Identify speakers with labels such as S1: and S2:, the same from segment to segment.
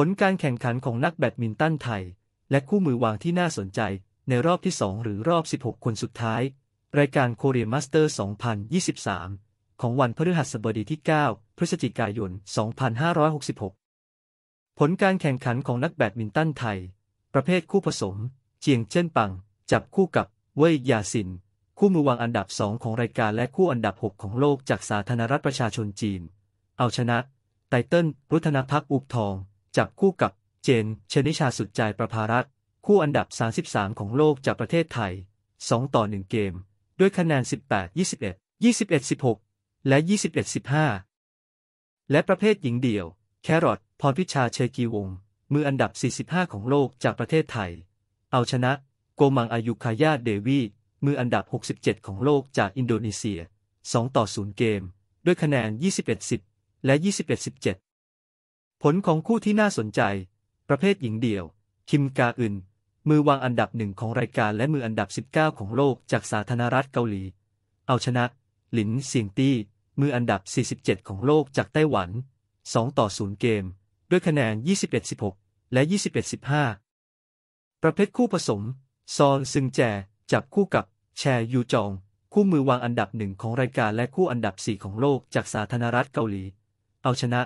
S1: ผลการแข่งขันของนักแบดมินตันไทย และคู่มือวางที่น่าสนใจในรอบที่2หรือรอบ 16 คนสุดท้าย รายการโคเรียมาสเตอร์ 2023 ของวันพฤหัสบดีที่ 9 พฤศจิกายน 2566 ผลการแข่งขันของนักแบดมินตันไทย ประเภทคู่ผสมเจียงเจิ้นปัง จับคู่กับเว่ยยาสินคู่มือวางอันดับ2ของรายการและคู่อันดับ 6 ของโลกจากสาธารณรัฐประชาชนจีน เอาชนะไตเติ้ลรุธนพักอุบทองจับคู่กับเจนชนิชาสุดใจประภารัตคู่อันดับ 33 ของโลกจากประเทศไทย 2 ต่อ 1 เกม ด้วยคะแนน 18 21 21 16 และ 21 15 และประเภทหญิงเดี่ยว แครอทพรพิชาเชกีวง มืออันดับ 45 ของโลกจากประเทศไทย เอาชนะ โกมังอายุคายา เดวี มืออันดับ 67 ของโลกจากอินโดนีเซีย 2 ต่อ 0 เกม ด้วยคะแนน 21 10และ 21 17ผลของคู่ที่น่าสนใจ ประเภทหญิงเดี่ยว คิมกาอึน มือวางอันดับหนึ่งของรายการและมืออันดับ 19 ของโลกจากสาธารณรัฐเกาหลี เอาชนะ หลินเซียงตี้ มืออันดับ 47 ของโลกจากไต้หวัน 2 ต่อ0เกม ด้วยคะแนน 21-16 และ 21-15 ประเภทคู่ผสม ซอนซึงแจ จับคู่กับ แชยูจอง คู่มือวางอันดับหนึ่งของรายการและคู่อันดับ4ของโลกจากสาธารณรัฐเกาหลี เอาชนะ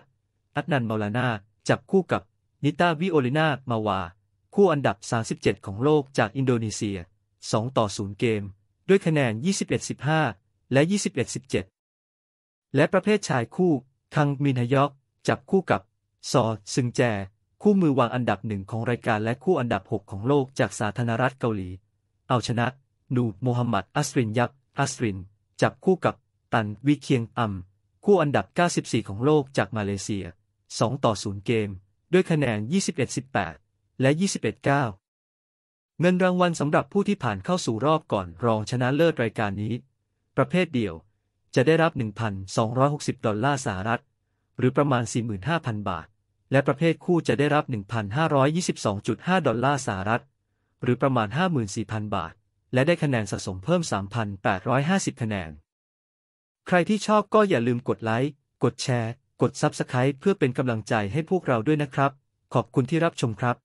S1: อัตนันมาลาน่าจับคู่กับนิตาวิโอลิน่ามาวาคู่อันดับ 37 ของโลกจากอินโดนีเซีย 2 ต่อ0เกม ด้วยคะแนน 21-15 และ 21-17 และประเภทชายคู่ คังมินฮยอกจับคู่กับซอซึงแจคู่มือวางอันดับหนึ่งของรายการและคู่อันดับ 6 ของโลกจากสาธารณรัฐเกาหลี เอาชนะนูโมฮัมหมัดอัสรินยับอัสริน จับคู่กับตันวิเคียงอัมคู่อันดับ 94 ของโลกจากมาเลเซีย2 ต่อ0เกมด้วยคะแนน 21-18 และ 21-9 เงินรางวัลสำหรับผู้ที่ผ่านเข้าสู่รอบก่อนรองชนะเลิศรายการนี้ ประเภทเดียวจะได้รับ 1,260 ดอลลาร์สหรัฐ หรือประมาณ45,000 บาท และประเภทคู่จะได้รับ 1,522.5 ดอลลาร์สหรัฐหรือประมาณ 54,000 บาท และได้คะแนนสะสมเพิ่ม 3,850 คะแนน ใครที่ชอบก็อย่าลืมกดไลค์กดแชร์กดซับสไคร b ์เพื่อเป็นกำลังใจให้พวกเราด้วยนะครับ ขอบคุณที่รับชมครับ